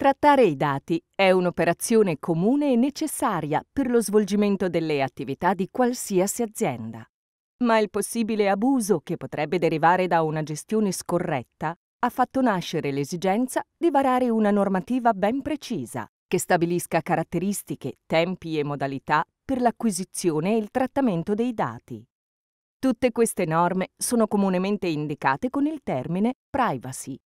Trattare i dati è un'operazione comune e necessaria per lo svolgimento delle attività di qualsiasi azienda. Ma il possibile abuso che potrebbe derivare da una gestione scorretta ha fatto nascere l'esigenza di varare una normativa ben precisa che stabilisca caratteristiche, tempi e modalità per l'acquisizione e il trattamento dei dati. Tutte queste norme sono comunemente indicate con il termine privacy